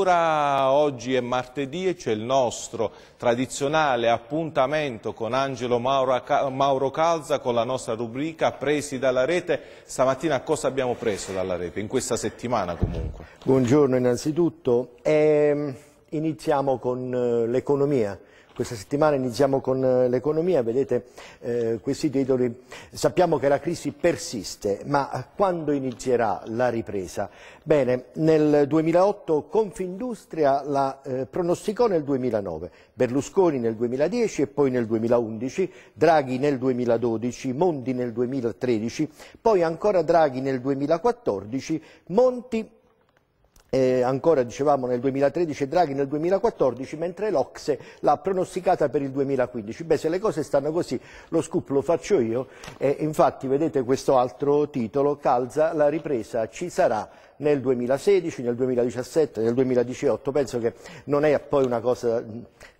Oggi è martedì e c'è il nostro tradizionale appuntamento con Angelo Mauro Calza con la nostra rubrica Presi dalla rete. Stamattina cosa abbiamo preso dalla rete? In questa settimana comunque. Buongiorno innanzitutto. Eh, iniziamo con eh, l'economia. Questa settimana iniziamo con eh, l'economia, vedete eh, questi titoli. Sappiamo che la crisi persiste, ma quando inizierà la ripresa? Bene, nel 2008 Confindustria la eh, pronosticò nel 2009, Berlusconi nel 2010 e poi nel 2011, Draghi nel 2012, Monti nel 2013, poi ancora Draghi nel 2014, Monti eh, ancora dicevamo nel 2013 e Draghi nel 2014, mentre l'Ocse l'ha pronosticata per il 2015. Beh, se le cose stanno così, lo scoop lo faccio io. Eh, infatti, vedete questo altro titolo, calza la ripresa, ci sarà nel 2016, nel 2017, nel 2018, penso che non è poi una cosa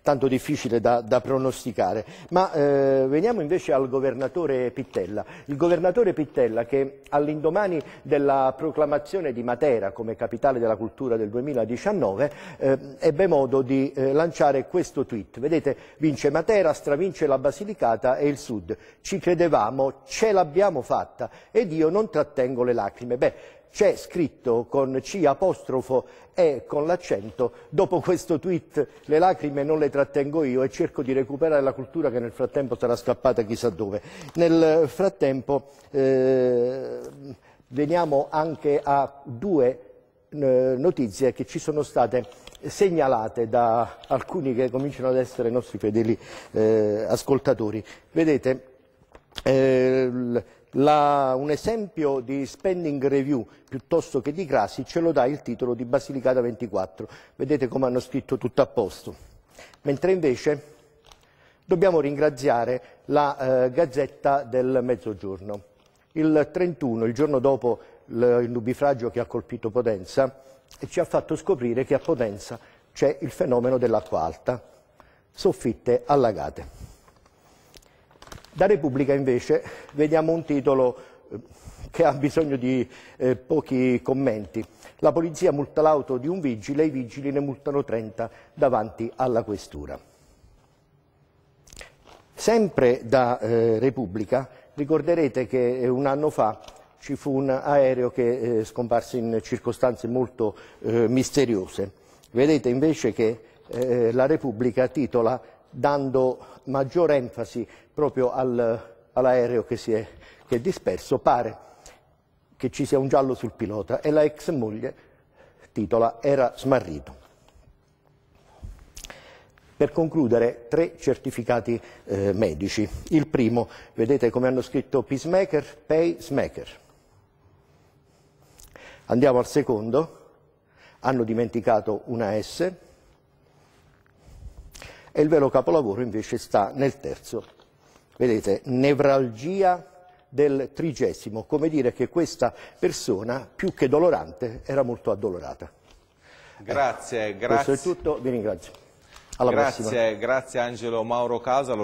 tanto difficile da, da pronosticare. Ma eh, veniamo invece al governatore Pittella. Il governatore Pittella che all'indomani della proclamazione di Matera come capitale della cultura del 2019 eh, ebbe modo di eh, lanciare questo tweet. Vedete, vince Matera, stravince la Basilicata e il Sud. Ci credevamo, ce l'abbiamo fatta ed io non trattengo le lacrime. Beh, c'è scritto con C apostrofo e con l'accento, dopo questo tweet le lacrime non le trattengo io e cerco di recuperare la cultura che nel frattempo sarà scappata chissà dove. Nel frattempo eh, veniamo anche a due eh, notizie che ci sono state segnalate da alcuni che cominciano ad essere i nostri fedeli eh, ascoltatori. Vedete, eh, la, un esempio di spending review piuttosto che di crasi ce lo dà il titolo di Basilicata 24. Vedete come hanno scritto tutto a posto. Mentre invece dobbiamo ringraziare la eh, Gazzetta del Mezzogiorno. Il 31, il giorno dopo il nubifragio che ha colpito Potenza, ci ha fatto scoprire che a Potenza c'è il fenomeno dell'acqua alta, soffitte allagate. Da Repubblica invece vediamo un titolo eh, che ha bisogno di eh, pochi commenti. La polizia multa l'auto di un vigile, i vigili ne multano 30 davanti alla questura. Sempre da eh, Repubblica ricorderete che eh, un anno fa ci fu un aereo che eh, scomparse in circostanze molto eh, misteriose. Vedete invece che la Repubblica titola dando maggiore enfasi proprio al, all'aereo che, si è, che è disperso, pare che ci sia un giallo sul pilota e la ex moglie titola era smarrito. Per concludere, tre certificati eh, medici. Il primo, vedete come hanno scritto Peacemaker, paysmaker. Andiamo al secondo, hanno dimenticato una S, e il vero capolavoro invece sta nel terzo. Vedete, nevralgia del trigesimo, come dire che questa persona, più che dolorante, era molto addolorata. Grazie, eh, grazie. Questo è tutto, vi ringrazio. Alla grazie, prossima. grazie grazie Angelo Mauro Casalo.